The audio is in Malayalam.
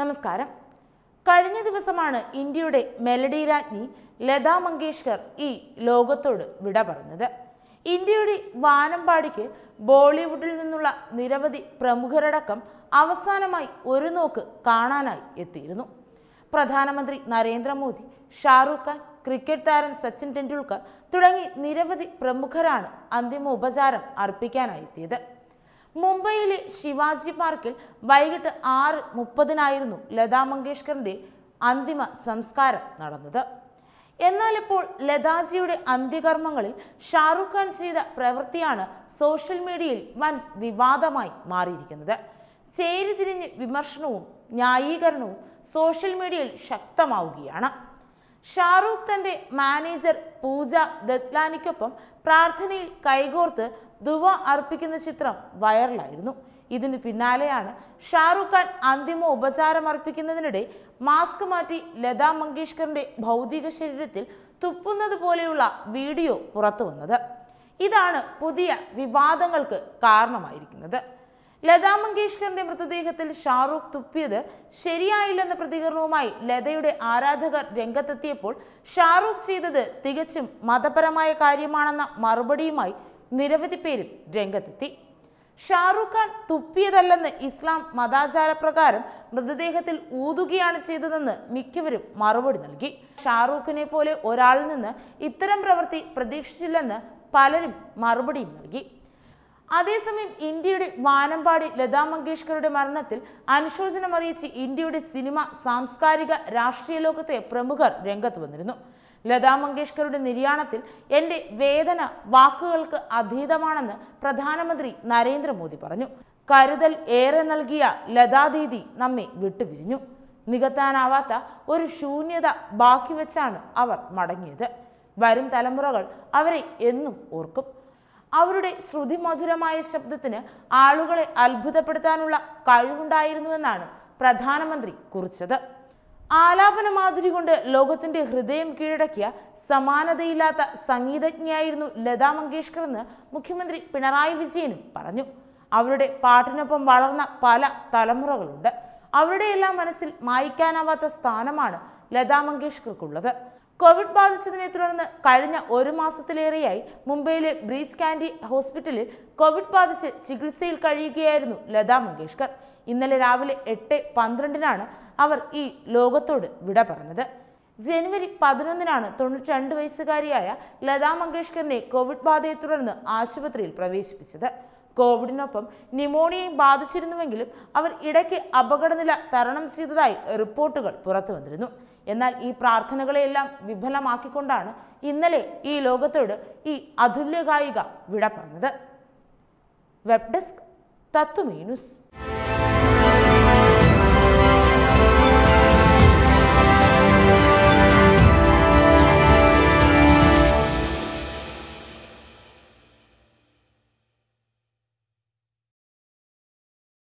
നമസ്കാരം കഴിഞ്ഞ ദിവസമാണ് ഇന്ത്യയുടെ മെലഡി രാജ്ഞി ലതാ മങ്കേഷ്കർ ഈ ലോകത്തോട് വിട പറഞ്ഞത് ഇന്ത്യയുടെ വാനമ്പാടിക്ക് ബോളിവുഡിൽ നിന്നുള്ള നിരവധി പ്രമുഖരടക്കം അവസാനമായി ഒരു നോക്ക് കാണാനായി എത്തിയിരുന്നു പ്രധാനമന്ത്രി നരേന്ദ്രമോദി ഷാറൂഖ് ഖാൻ ക്രിക്കറ്റ് താരം സച്ചിൻ ടെണ്ടുൽക്കർ തുടങ്ങി നിരവധി പ്രമുഖരാണ് അന്തിമോപചാരം അർപ്പിക്കാനായി എത്തിയത് മുംബൈയിലെ ശിവാജി പാർക്കിൽ വൈകിട്ട് ആറ് മുപ്പതിനായിരുന്നു ലതാ മങ്കേഷ്കറിന്റെ അന്തിമ സംസ്കാരം നടന്നത് എന്നാൽ ഇപ്പോൾ ലതാജിയുടെ അന്ത്യകർമ്മങ്ങളിൽ ഷാറുഖ് ഖാൻ ചെയ്ത പ്രവൃത്തിയാണ് സോഷ്യൽ മീഡിയയിൽ വൻ വിവാദമായി മാറിയിരിക്കുന്നത് ചേരിതിരിഞ്ഞ് വിമർശനവും ന്യായീകരണവും സോഷ്യൽ മീഡിയയിൽ ശക്തമാവുകയാണ് ഷാറൂഖ് തന്റെ മാനേജർ പൂജ ദത്ലാനിക്കൊപ്പം പ്രാർത്ഥനയിൽ കൈകോർത്ത് ദുവ അർപ്പിക്കുന്ന ചിത്രം വൈറലായിരുന്നു ഇതിന് പിന്നാലെയാണ് ഷാറൂഖ് ഖാൻ അന്തിമ ഉപചാരം അർപ്പിക്കുന്നതിനിടെ മാസ്ക് മാറ്റി ലതാ മങ്കേഷ്കറിന്റെ ഭൗതിക ശരീരത്തിൽ തുപ്പുന്നത് പോലെയുള്ള വീഡിയോ പുറത്തു വന്നത് ഇതാണ് പുതിയ വിവാദങ്ങൾക്ക് കാരണമായിരിക്കുന്നത് ലതാ മങ്കേഷ്കറിന്റെ മൃതദേഹത്തിൽ ഷാറൂഖ് തുപ്പിയത് ശരിയായില്ലെന്ന പ്രതികരണവുമായി ലതയുടെ ആരാധകർ രംഗത്തെത്തിയപ്പോൾ ഷാറൂഖ് ചെയ്തത് തികച്ചും മതപരമായ കാര്യമാണെന്ന മറുപടിയുമായി നിരവധി പേരും രംഗത്തെത്തി ഷാറൂഖ് ഖാൻ തുപ്പിയതല്ലെന്ന് ഇസ്ലാം പ്രകാരം മൃതദേഹത്തിൽ ഊതുകയാണ് ചെയ്തതെന്ന് മിക്കവരും മറുപടി നൽകി ഷാറൂഖിനെ പോലെ ഒരാളിൽ നിന്ന് ഇത്തരം പ്രവൃത്തി പ്രതീക്ഷിച്ചില്ലെന്ന് പലരും മറുപടിയും നൽകി അതേസമയം ഇന്ത്യയുടെ വാനമ്പാടി ലതാ മങ്കേഷ്കറുടെ മരണത്തിൽ അനുശോചനമറിയിച്ച് ഇന്ത്യയുടെ സിനിമ സാംസ്കാരിക രാഷ്ട്രീയ ലോകത്തെ പ്രമുഖർ രംഗത്ത് വന്നിരുന്നു ലതാ മങ്കേഷ്കറുടെ നിര്യാണത്തിൽ എൻ്റെ വേദന വാക്കുകൾക്ക് അതീതമാണെന്ന് പ്രധാനമന്ത്രി നരേന്ദ്രമോദി പറഞ്ഞു കരുതൽ ഏറെ നൽകിയ ലതാദീദി നമ്മെ വിട്ടുപിരിഞ്ഞു നികത്താനാവാത്ത ഒരു ശൂന്യത ബാക്കി വെച്ചാണ് അവർ മടങ്ങിയത് വരും തലമുറകൾ അവരെ എന്നും ഓർക്കും അവരുടെ ശ്രുതിമധുരമായ ശബ്ദത്തിന് ആളുകളെ അത്ഭുതപ്പെടുത്താനുള്ള കഴിവുണ്ടായിരുന്നുവെന്നാണ് പ്രധാനമന്ത്രി കുറിച്ചത് ആലാപന മാധുരി കൊണ്ട് ലോകത്തിന്റെ ഹൃദയം കീഴടക്കിയ സമാനതയില്ലാത്ത സംഗീതജ്ഞയായിരുന്നു ലതാ മങ്കേഷ്കർ എന്ന് മുഖ്യമന്ത്രി പിണറായി വിജയനും പറഞ്ഞു അവരുടെ പാട്ടിനൊപ്പം വളർന്ന പല തലമുറകളുണ്ട് അവരുടെയെല്ലാം മനസ്സിൽ മായ്ക്കാനാവാത്ത സ്ഥാനമാണ് ലതാ മങ്കേഷ്കർക്കുള്ളത് കോവിഡ് ബാധിച്ചതിനെ തുടർന്ന് കഴിഞ്ഞ ഒരു മാസത്തിലേറെയായി മുംബൈയിലെ ബ്രീച്ച് കാൻഡി ഹോസ്പിറ്റലിൽ കോവിഡ് ബാധിച്ച് ചികിത്സയിൽ കഴിയുകയായിരുന്നു ലതാ മങ്കേഷ്കർ ഇന്നലെ രാവിലെ എട്ട് പന്ത്രണ്ടിനാണ് അവർ ഈ ലോകത്തോട് വിട പറഞ്ഞത് ജനുവരി പതിനൊന്നിനാണ് തൊണ്ണൂറ്റി രണ്ട് വയസ്സുകാരിയായ ലതാ മങ്കേഷ്കറിനെ കോവിഡ് ബാധയെ തുടർന്ന് ആശുപത്രിയിൽ പ്രവേശിപ്പിച്ചത് കോവിഡിനൊപ്പം ന്യൂമോണിയയും ബാധിച്ചിരുന്നുവെങ്കിലും അവർ ഇടയ്ക്ക് അപകടനില തരണം ചെയ്തതായി റിപ്പോർട്ടുകൾ പുറത്തു വന്നിരുന്നു എന്നാൽ ഈ പ്രാർത്ഥനകളെയെല്ലാം വിഫലമാക്കിക്കൊണ്ടാണ് ഇന്നലെ ഈ ലോകത്തോട് ഈ അതുല്യഗായിക വിട പറഞ്ഞത് വെബ് ഡെസ്ക് തത്തുമീനുസ്